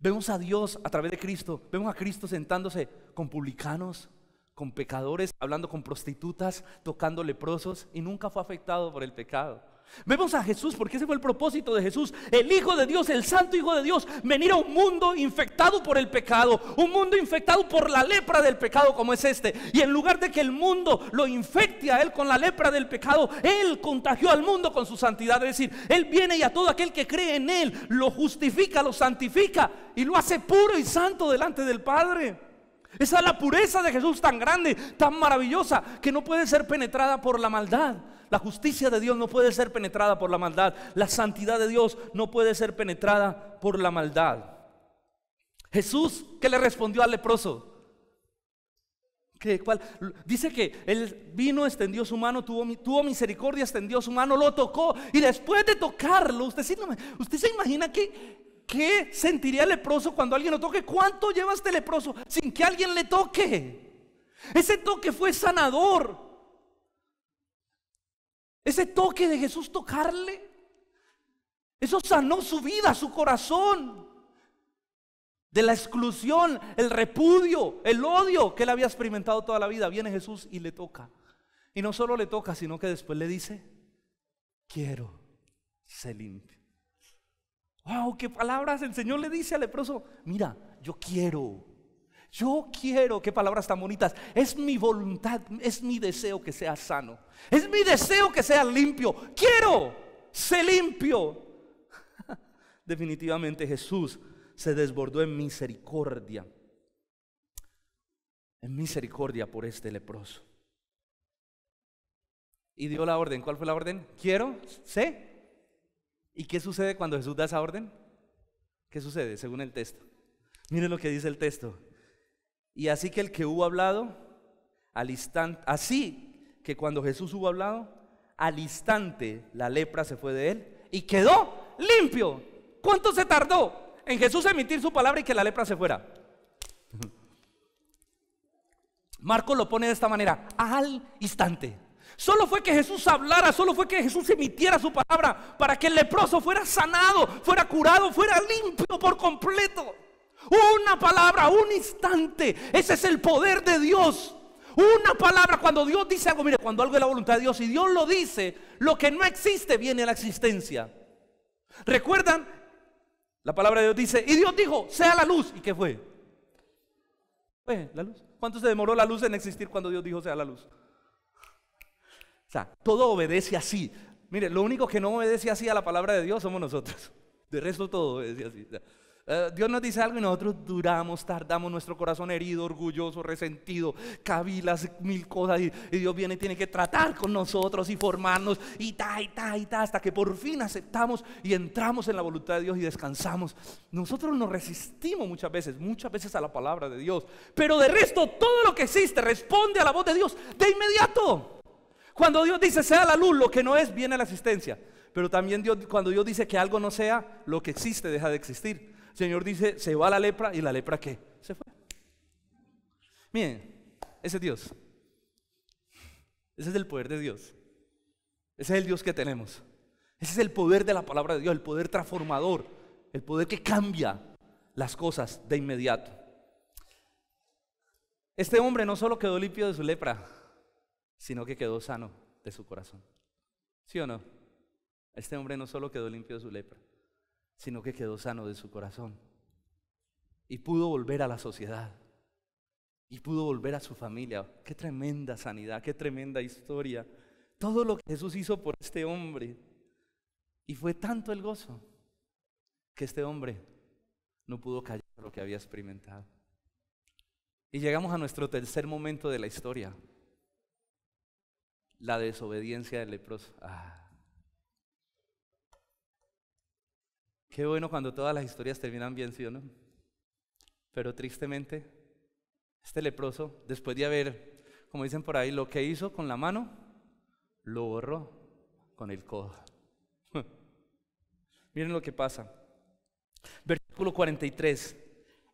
S1: Vemos a Dios a través de Cristo, vemos a Cristo sentándose con publicanos, con pecadores, hablando con prostitutas, tocando leprosos y nunca fue afectado por el pecado. Vemos a Jesús, porque ese fue el propósito de Jesús, el Hijo de Dios, el Santo Hijo de Dios, venir a un mundo infectado por el pecado, un mundo infectado por la lepra del pecado como es este. Y en lugar de que el mundo lo infecte a Él con la lepra del pecado, Él contagió al mundo con su santidad. Es decir, Él viene y a todo aquel que cree en Él lo justifica, lo santifica y lo hace puro y santo delante del Padre. Esa es la pureza de Jesús tan grande, tan maravillosa, que no puede ser penetrada por la maldad. La justicia de Dios no puede ser penetrada por la maldad. La santidad de Dios no puede ser penetrada por la maldad. Jesús, ¿qué le respondió al leproso? Dice que él vino, extendió su mano, tuvo, misericordia, extendió su mano, lo tocó y después de tocarlo, usted, usted se imagina que ¿Qué sentiría el leproso cuando alguien lo toque? ¿Cuánto lleva este leproso sin que alguien le toque? Ese toque fue sanador. Ese toque de Jesús tocarle, eso sanó su vida, su corazón. De la exclusión, el repudio, el odio que él había experimentado toda la vida. Viene Jesús y le toca. Y no solo le toca, sino que después le dice, quiero, se limpio. ¡Wow! ¡Qué palabras! El Señor le dice al leproso, mira, yo quiero, yo quiero, qué palabras tan bonitas. Es mi voluntad, es mi deseo que sea sano. Es mi deseo que sea limpio. Quiero, sé limpio. Definitivamente Jesús se desbordó en misericordia. En misericordia por este leproso. Y dio la orden. ¿Cuál fue la orden? Quiero, sé ¿Y qué sucede cuando Jesús da esa orden? ¿Qué sucede según el texto? Miren lo que dice el texto. Y así que el que hubo hablado, al instante, así que cuando Jesús hubo hablado, al instante la lepra se fue de él y quedó limpio. ¿Cuánto se tardó en Jesús emitir su palabra y que la lepra se fuera? Marco lo pone de esta manera, al instante. Solo fue que Jesús hablara, solo fue que Jesús emitiera su palabra para que el leproso fuera sanado, fuera curado, fuera limpio por completo. Una palabra, un instante. Ese es el poder de Dios. Una palabra, cuando Dios dice algo, mire, cuando algo es la voluntad de Dios y Dios lo dice, lo que no existe viene a la existencia. ¿Recuerdan? La palabra de Dios dice, y Dios dijo, sea la luz. ¿Y qué fue? Fue la luz. ¿Cuánto se demoró la luz en existir cuando Dios dijo sea la luz? todo obedece así. Mire, lo único que no obedece así a la palabra de Dios somos nosotros. De resto todo obedece así. Eh, Dios nos dice algo y nosotros duramos, tardamos nuestro corazón herido, orgulloso, resentido, Cabilas mil cosas. Y, Dios viene y tiene que tratar con nosotros y formarnos y ta, y ta, y ta, hasta que por fin aceptamos y entramos en la voluntad de Dios y descansamos. Nosotros nos resistimos muchas veces, muchas veces a la palabra de Dios. Pero de resto, todo lo que existe responde a la voz de Dios de inmediato. Cuando Dios dice sea la luz, lo que no es, viene la existencia. Pero también Dios, cuando Dios dice que algo no sea, lo que existe deja de existir. Señor dice, se va la lepra y la lepra qué? Se fue. Miren, ese Dios. Ese es el poder de Dios. Ese es el Dios que tenemos. Ese es el poder de la palabra de Dios, el poder transformador, el poder que cambia las cosas de inmediato. Este hombre no solo quedó limpio de su lepra, sino que quedó sano de su corazón. ¿Sí o no? Este hombre no solo quedó limpio de su lepra, sino que quedó sano de su corazón. Y pudo volver a la sociedad. Y pudo volver a su familia. Qué tremenda sanidad, qué tremenda historia. Todo lo que Jesús hizo por este hombre. Y fue tanto el gozo que este hombre no pudo callar lo que había experimentado. Y llegamos a nuestro tercer momento de la historia, la desobediencia del leproso. Ah. Qué bueno cuando todas las historias terminan bien, ¿sí o no? Pero tristemente, este leproso, después de haber, como dicen por ahí, lo que hizo con la mano, lo borró con el codo. Miren lo que pasa. Versículo 43.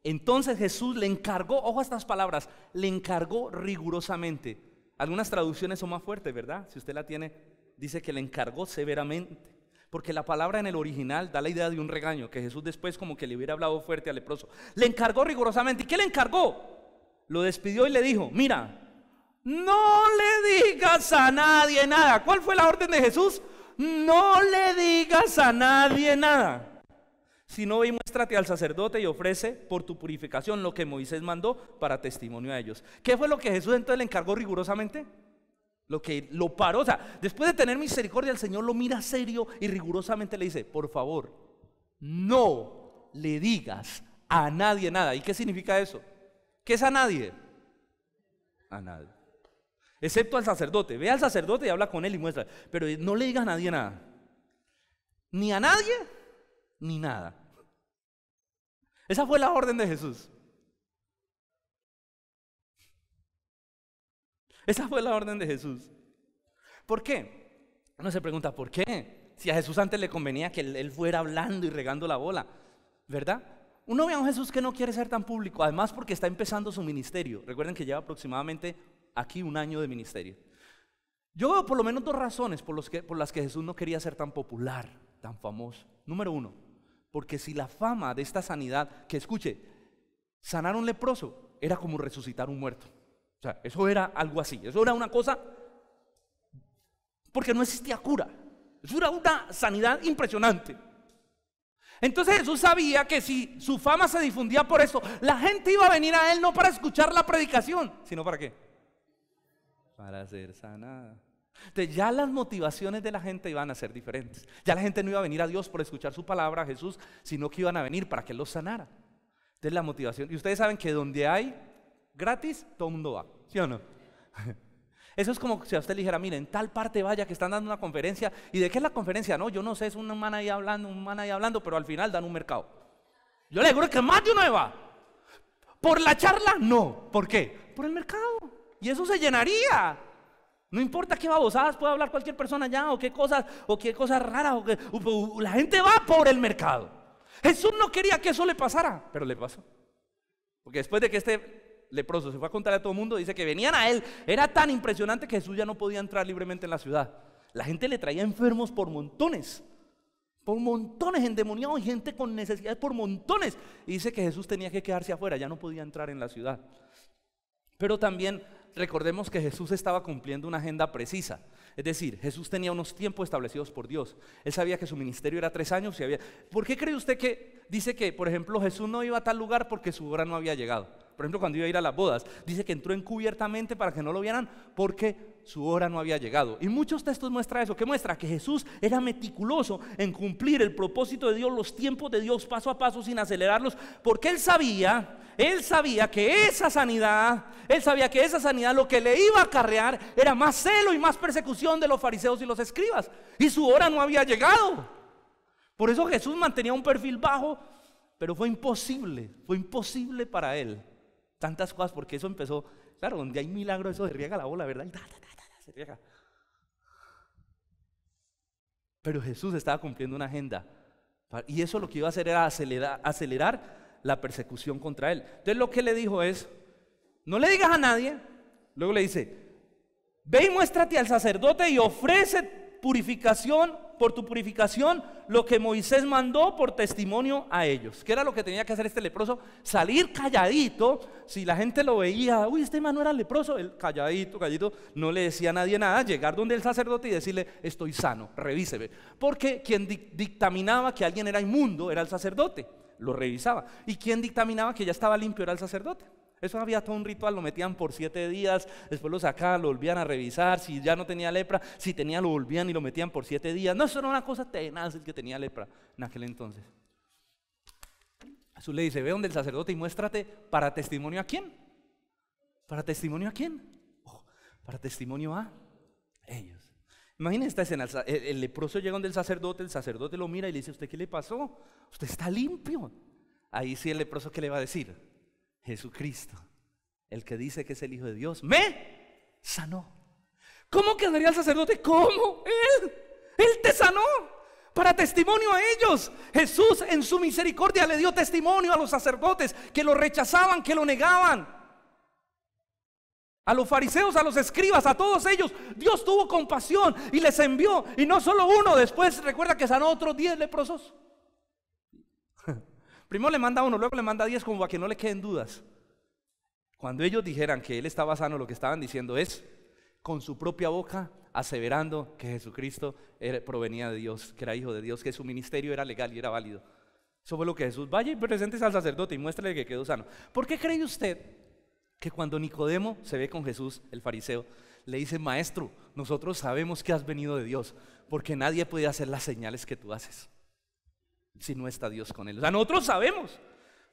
S1: Entonces Jesús le encargó, ojo a estas palabras, le encargó rigurosamente algunas traducciones son más fuertes, ¿verdad? Si usted la tiene, dice que le encargó severamente. Porque la palabra en el original da la idea de un regaño, que Jesús después como que le hubiera hablado fuerte al leproso. Le encargó rigurosamente. ¿Y qué le encargó? Lo despidió y le dijo, mira, no le digas a nadie nada. ¿Cuál fue la orden de Jesús? No le digas a nadie nada. Si no, ve muéstrate al sacerdote y ofrece por tu purificación lo que Moisés mandó para testimonio a ellos. ¿Qué fue lo que Jesús entonces le encargó rigurosamente? Lo que lo paró. O sea, después de tener misericordia, el Señor lo mira serio y rigurosamente le dice, por favor, no le digas a nadie nada. ¿Y qué significa eso? ¿Qué es a nadie? A nadie. Excepto al sacerdote. Ve al sacerdote y habla con él y muestra. Pero no le digas a nadie nada. Ni a nadie ni nada. Esa fue la orden de Jesús. Esa fue la orden de Jesús. ¿Por qué? Uno se pregunta, ¿por qué? Si a Jesús antes le convenía que él fuera hablando y regando la bola, ¿verdad? Uno ve a un Jesús que no quiere ser tan público, además porque está empezando su ministerio. Recuerden que lleva aproximadamente aquí un año de ministerio. Yo veo por lo menos dos razones por, por las que Jesús no quería ser tan popular, tan famoso. Número uno, porque si la fama de esta sanidad, que escuche, sanar un leproso era como resucitar un muerto. O sea, eso era algo así. Eso era una cosa porque no existía cura. Eso era una sanidad impresionante. Entonces Jesús sabía que si su fama se difundía por eso, la gente iba a venir a él no para escuchar la predicación, sino para qué? Para ser sanada. Entonces ya las motivaciones de la gente iban a ser diferentes. Ya la gente no iba a venir a Dios por escuchar su palabra a Jesús, sino que iban a venir para que los sanara. Entonces la motivación, y ustedes saben que donde hay gratis, todo el mundo va, ¿sí o no? Eso es como si a usted le dijera, miren, tal parte vaya que están dando una conferencia. ¿Y de qué es la conferencia? No, yo no sé, es una man ahí hablando, un man ahí hablando, pero al final dan un mercado. Yo le juro que más de uno va. ¿Por la charla? No. ¿Por qué? Por el mercado. Y eso se llenaría. No importa qué babosadas puede hablar cualquier persona ya o qué cosas o qué cosas raras o que, la gente va por el mercado. Jesús no quería que eso le pasara, pero le pasó. Porque después de que este leproso se fue a contar a todo el mundo, dice que venían a él. Era tan impresionante que Jesús ya no podía entrar libremente en la ciudad. La gente le traía enfermos por montones, por montones, endemoniados gente con necesidades por montones. Y dice que Jesús tenía que quedarse afuera, ya no podía entrar en la ciudad. Pero también recordemos que Jesús estaba cumpliendo una agenda precisa. Es decir, Jesús tenía unos tiempos establecidos por Dios. Él sabía que su ministerio era tres años y había... ¿Por qué cree usted que dice que, por ejemplo, Jesús no iba a tal lugar porque su hora no había llegado? Por ejemplo, cuando iba a ir a las bodas, dice que entró encubiertamente para que no lo vieran porque su hora no había llegado. Y muchos textos muestran eso. que muestra? Que Jesús era meticuloso en cumplir el propósito de Dios, los tiempos de Dios paso a paso sin acelerarlos, porque él sabía, él sabía que esa sanidad, él sabía que esa sanidad lo que le iba a acarrear era más celo y más persecución de los fariseos y los escribas. Y su hora no había llegado. Por eso Jesús mantenía un perfil bajo, pero fue imposible, fue imposible para él tantas cosas, porque eso empezó, claro, donde hay milagro, eso se riega la bola, ¿verdad? se riega. Pero Jesús estaba cumpliendo una agenda. Y eso lo que iba a hacer era acelerar, acelerar la persecución contra él. Entonces lo que le dijo es, no le digas a nadie. Luego le dice, ve y muéstrate al sacerdote y ofrece purificación, por tu purificación, lo que Moisés mandó por testimonio a ellos. ¿Qué era lo que tenía que hacer este leproso? Salir calladito. Si la gente lo veía, uy, este hermano era leproso, el calladito, calladito, no le decía a nadie nada. Llegar donde el sacerdote y decirle, estoy sano, revíseme. Porque quien dictaminaba que alguien era inmundo era el sacerdote, lo revisaba. Y quien dictaminaba que ya estaba limpio era el sacerdote. Eso había todo un ritual, lo metían por siete días, después lo sacaban, lo volvían a revisar, si ya no tenía lepra, si tenía lo volvían y lo metían por siete días. No, eso era una cosa tenaz el que tenía lepra en aquel entonces. Jesús le dice, ve donde el sacerdote y muéstrate para testimonio a quién. ¿Para testimonio a quién? para testimonio a ellos. Imagínense esta escena, el, el leproso llega donde el sacerdote, el sacerdote lo mira y le dice, ¿usted qué le pasó? Usted está limpio. Ahí sí el leproso, ¿qué le va a decir? Jesucristo, el que dice que es el Hijo de Dios, me sanó. ¿Cómo quedaría el sacerdote? ¿Cómo? Él, él te sanó para testimonio a ellos. Jesús en su misericordia le dio testimonio a los sacerdotes que lo rechazaban, que lo negaban. A los fariseos, a los escribas, a todos ellos, Dios tuvo compasión y les envió. Y no solo uno, después recuerda que sanó otros diez leprosos. Primero le manda uno, luego le manda diez, como para que no le queden dudas. Cuando ellos dijeran que él estaba sano, lo que estaban diciendo es, con su propia boca, aseverando que Jesucristo era, provenía de Dios, que era hijo de Dios, que su ministerio era legal y era válido. Eso fue lo que Jesús, vaya y presentes al sacerdote y muéstrele que quedó sano. ¿Por qué cree usted que cuando Nicodemo se ve con Jesús, el fariseo, le dice, maestro, nosotros sabemos que has venido de Dios, porque nadie puede hacer las señales que tú haces? si no está Dios con él. O sea, nosotros sabemos.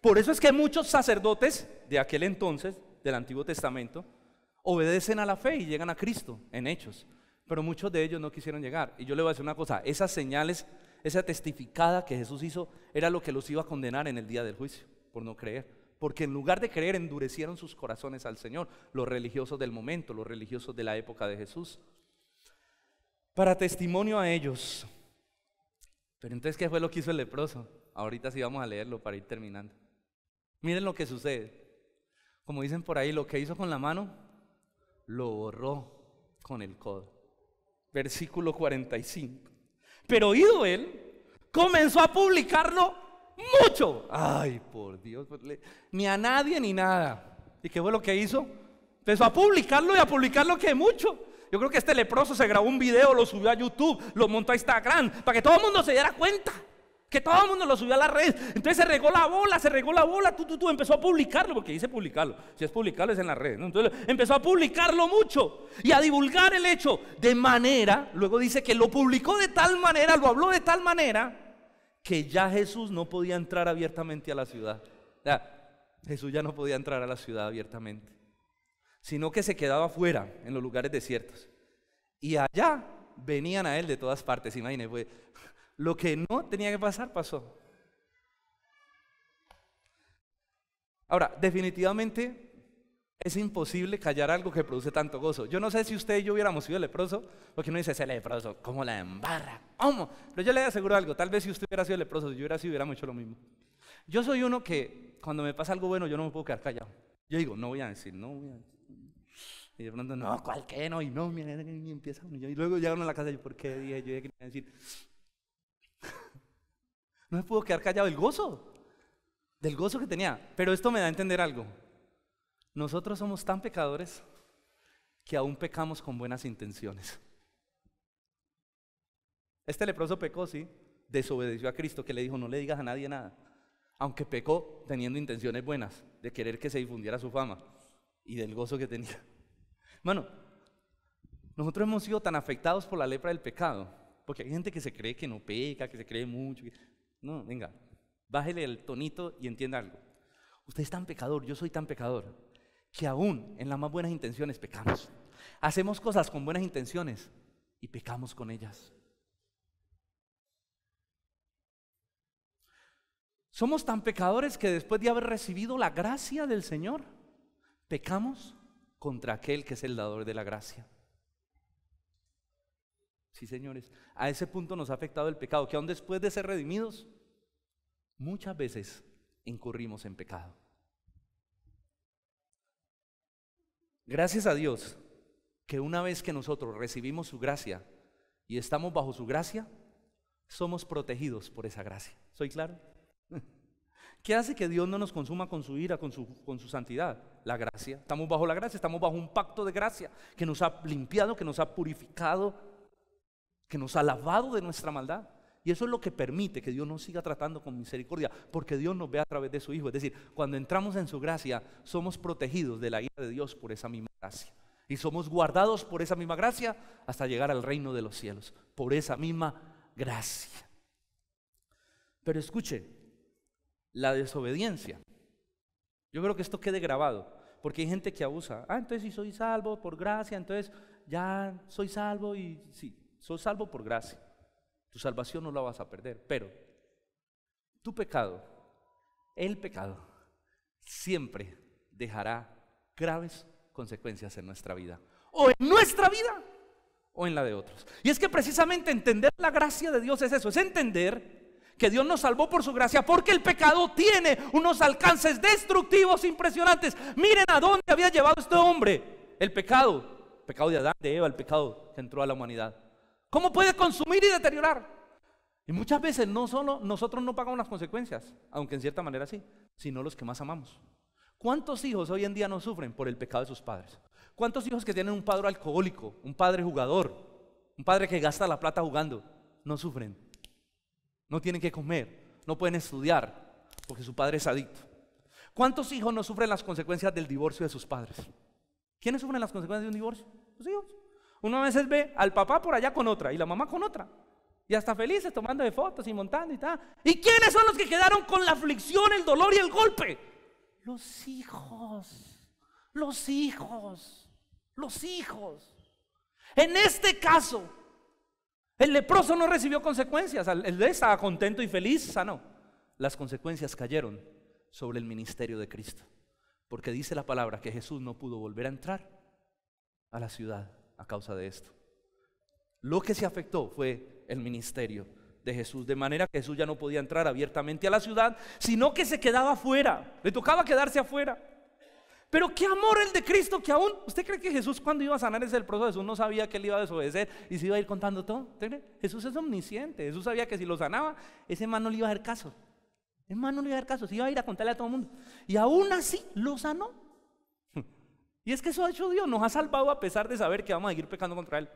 S1: Por eso es que muchos sacerdotes de aquel entonces, del Antiguo Testamento, obedecen a la fe y llegan a Cristo en hechos. Pero muchos de ellos no quisieron llegar. Y yo le voy a decir una cosa, esas señales, esa testificada que Jesús hizo, era lo que los iba a condenar en el día del juicio, por no creer. Porque en lugar de creer, endurecieron sus corazones al Señor, los religiosos del momento, los religiosos de la época de Jesús. Para testimonio a ellos, pero entonces, ¿qué fue lo que hizo el leproso? Ahorita sí vamos a leerlo para ir terminando. Miren lo que sucede. Como dicen por ahí, lo que hizo con la mano, lo borró con el codo. Versículo 45. Pero oído él, comenzó a publicarlo mucho. Ay, por Dios, pues, ni a nadie ni nada. ¿Y qué fue lo que hizo? Empezó a publicarlo y a publicarlo que mucho. Yo creo que este leproso se grabó un video, lo subió a YouTube, lo montó a Instagram, para que todo el mundo se diera cuenta. Que todo el mundo lo subió a la red. Entonces se regó la bola, se regó la bola. Tú, tú, tú empezó a publicarlo, porque dice publicarlo. Si es publicarlo es en la red. Entonces empezó a publicarlo mucho y a divulgar el hecho. De manera, luego dice que lo publicó de tal manera, lo habló de tal manera, que ya Jesús no podía entrar abiertamente a la ciudad. Jesús ya no podía entrar a la ciudad abiertamente sino que se quedaba afuera, en los lugares desiertos. Y allá venían a él de todas partes, imagínense, pues, lo que no tenía que pasar pasó. Ahora, definitivamente es imposible callar algo que produce tanto gozo. Yo no sé si usted y yo hubiéramos sido leproso, porque no dice, ese leproso, ¿cómo la embarra? ¿Cómo? Pero yo le aseguro algo, tal vez si usted hubiera sido leproso, yo hubiera sido, hubiéramos hecho lo mismo. Yo soy uno que cuando me pasa algo bueno, yo no me puedo quedar callado. Yo digo, no voy a decir, no voy a decir. Y yo no, ¿cuál No, y no, y empieza Y luego llegaron a la casa y yo, ¿por qué? Dije, yo quería decir, no me pudo quedar callado el gozo, del gozo que tenía. Pero esto me da a entender algo. Nosotros somos tan pecadores que aún pecamos con buenas intenciones. Este leproso pecó, sí, desobedeció a Cristo que le dijo, no le digas a nadie nada. Aunque pecó teniendo intenciones buenas de querer que se difundiera su fama y del gozo que tenía. Bueno, nosotros hemos sido tan afectados por la lepra del pecado, porque hay gente que se cree que no peca, que se cree mucho. No, venga, bájele el tonito y entienda algo. Usted es tan pecador, yo soy tan pecador, que aún en las más buenas intenciones pecamos. Hacemos cosas con buenas intenciones y pecamos con ellas. Somos tan pecadores que después de haber recibido la gracia del Señor, pecamos contra aquel que es el dador de la gracia. Sí, señores, a ese punto nos ha afectado el pecado, que aún después de ser redimidos, muchas veces incurrimos en pecado. Gracias a Dios que una vez que nosotros recibimos su gracia y estamos bajo su gracia, somos protegidos por esa gracia. ¿Soy claro? ¿Qué hace que Dios no nos consuma con su ira, con su, con su santidad? La gracia. Estamos bajo la gracia, estamos bajo un pacto de gracia que nos ha limpiado, que nos ha purificado, que nos ha lavado de nuestra maldad. Y eso es lo que permite que Dios nos siga tratando con misericordia, porque Dios nos ve a través de su Hijo. Es decir, cuando entramos en su gracia, somos protegidos de la ira de Dios por esa misma gracia. Y somos guardados por esa misma gracia hasta llegar al reino de los cielos, por esa misma gracia. Pero escuche, la desobediencia. Yo creo que esto quede grabado, porque hay gente que abusa. Ah, entonces si soy salvo por gracia, entonces ya soy salvo y sí, soy salvo por gracia. Tu salvación no la vas a perder, pero tu pecado, el pecado, siempre dejará graves consecuencias en nuestra vida. O en nuestra vida o en la de otros. Y es que precisamente entender la gracia de Dios es eso, es entender que Dios nos salvó por su gracia, porque el pecado tiene unos alcances destructivos impresionantes. Miren a dónde había llevado este hombre el pecado. El pecado de Adán, de Eva, el pecado que entró a la humanidad. ¿Cómo puede consumir y deteriorar? Y muchas veces no solo nosotros no pagamos las consecuencias, aunque en cierta manera sí, sino los que más amamos. ¿Cuántos hijos hoy en día no sufren por el pecado de sus padres? ¿Cuántos hijos que tienen un padre alcohólico, un padre jugador, un padre que gasta la plata jugando, no sufren? No tienen que comer, no pueden estudiar, porque su padre es adicto. ¿Cuántos hijos no sufren las consecuencias del divorcio de sus padres? ¿Quiénes sufren las consecuencias de un divorcio? Los hijos. Uno a veces ve al papá por allá con otra y la mamá con otra. Y hasta felices tomando de fotos y montando y tal. ¿Y quiénes son los que quedaron con la aflicción, el dolor y el golpe? Los hijos. Los hijos. Los hijos. En este caso, el leproso no recibió consecuencias, él estaba contento y feliz, sano. Las consecuencias cayeron sobre el ministerio de Cristo, porque dice la palabra que Jesús no pudo volver a entrar a la ciudad a causa de esto. Lo que se afectó fue el ministerio de Jesús, de manera que Jesús ya no podía entrar abiertamente a la ciudad, sino que se quedaba afuera, le tocaba quedarse afuera. Pero qué amor el de Cristo que aún, ¿usted cree que Jesús cuando iba a sanar ese de Jesús no sabía que él iba a desobedecer y se iba a ir contando todo? Jesús es omnisciente, Jesús sabía que si lo sanaba, ese hermano no le iba a dar caso. Ese man no le iba a dar caso, se iba a ir a contarle a todo el mundo. Y aún así lo sanó. Y es que eso ha hecho Dios, nos ha salvado a pesar de saber que vamos a seguir pecando contra Él.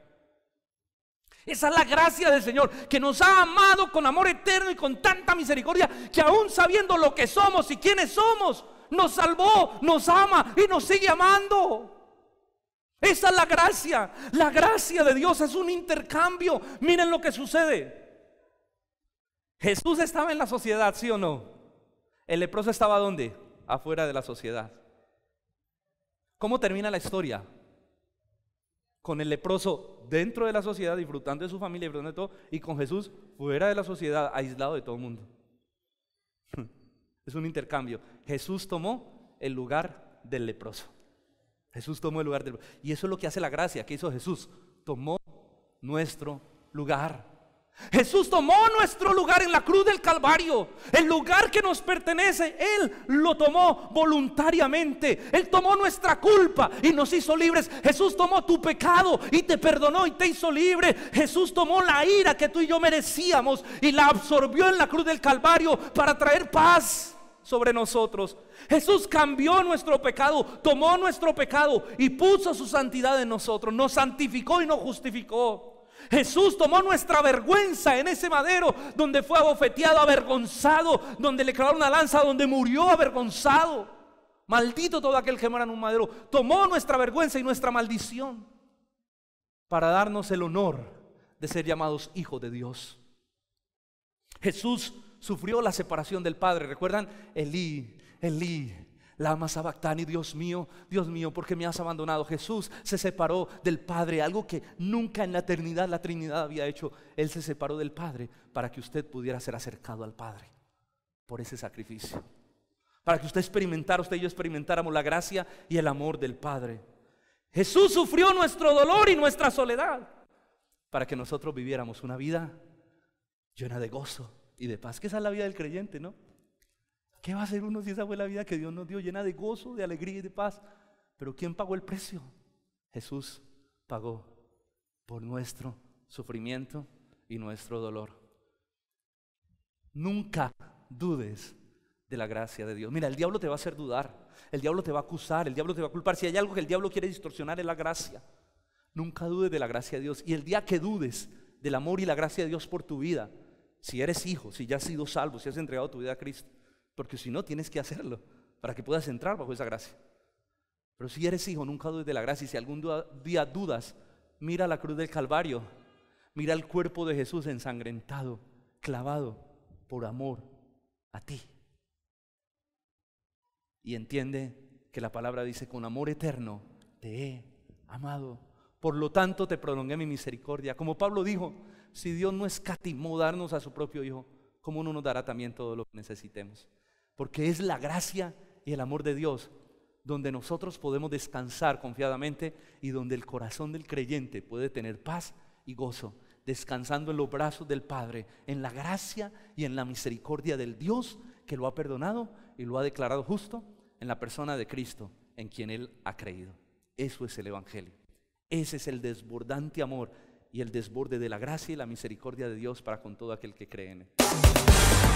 S1: Esa es la gracia del Señor, que nos ha amado con amor eterno y con tanta misericordia, que aún sabiendo lo que somos y quiénes somos, nos salvó, nos ama y nos sigue amando. Esa es la gracia. La gracia de Dios es un intercambio. Miren lo que sucede. Jesús estaba en la sociedad, ¿sí o no? El leproso estaba dónde? Afuera de la sociedad. ¿Cómo termina la historia? Con el leproso dentro de la sociedad, disfrutando de su familia y todo, y con Jesús fuera de la sociedad, aislado de todo el mundo. Es un intercambio. Jesús tomó el lugar del leproso. Jesús tomó el lugar del leproso. Y eso es lo que hace la gracia que hizo Jesús. Tomó nuestro lugar. Jesús tomó nuestro lugar en la cruz del Calvario. El lugar que nos pertenece, Él lo tomó voluntariamente. Él tomó nuestra culpa y nos hizo libres. Jesús tomó tu pecado y te perdonó y te hizo libre. Jesús tomó la ira que tú y yo merecíamos y la absorbió en la cruz del Calvario para traer paz sobre nosotros. Jesús cambió nuestro pecado, tomó nuestro pecado y puso su santidad en nosotros. Nos santificó y nos justificó. Jesús tomó nuestra vergüenza en ese madero donde fue abofeteado, avergonzado, donde le clavaron una lanza, donde murió avergonzado. Maldito todo aquel que muera en un madero. Tomó nuestra vergüenza y nuestra maldición para darnos el honor de ser llamados hijos de Dios. Jesús sufrió la separación del Padre. ¿Recuerdan? Elí, Elí, Lama y Dios mío, Dios mío, ¿por qué me has abandonado? Jesús se separó del Padre, algo que nunca en la eternidad la Trinidad había hecho. Él se separó del Padre para que usted pudiera ser acercado al Padre por ese sacrificio. Para que usted experimentara, usted y yo experimentáramos la gracia y el amor del Padre. Jesús sufrió nuestro dolor y nuestra soledad para que nosotros viviéramos una vida llena de gozo y de paz, que esa es la vida del creyente, ¿no? ¿Qué va a hacer uno si esa fue la vida que Dios nos dio, llena de gozo, de alegría y de paz? Pero ¿quién pagó el precio? Jesús pagó por nuestro sufrimiento y nuestro dolor. Nunca dudes de la gracia de Dios. Mira, el diablo te va a hacer dudar, el diablo te va a acusar, el diablo te va a culpar. Si hay algo que el diablo quiere distorsionar es la gracia. Nunca dudes de la gracia de Dios. Y el día que dudes del amor y la gracia de Dios por tu vida, si eres hijo, si ya has sido salvo, si has entregado tu vida a Cristo, porque si no tienes que hacerlo para que puedas entrar bajo esa gracia. Pero si eres hijo, nunca dudes de la gracia. Y si algún día dudas, mira la cruz del Calvario, mira el cuerpo de Jesús ensangrentado, clavado por amor a ti. Y entiende que la palabra dice, con amor eterno te he amado. Por lo tanto te prolongué mi misericordia. Como Pablo dijo, si Dios no escatimó darnos a su propio Hijo, ¿cómo no nos dará también todo lo que necesitemos? porque es la gracia y el amor de Dios donde nosotros podemos descansar confiadamente y donde el corazón del creyente puede tener paz y gozo, descansando en los brazos del Padre, en la gracia y en la misericordia del Dios que lo ha perdonado y lo ha declarado justo en la persona de Cristo, en quien Él ha creído. Eso es el Evangelio. Ese es el desbordante amor y el desborde de la gracia y la misericordia de Dios para con todo aquel que cree en Él.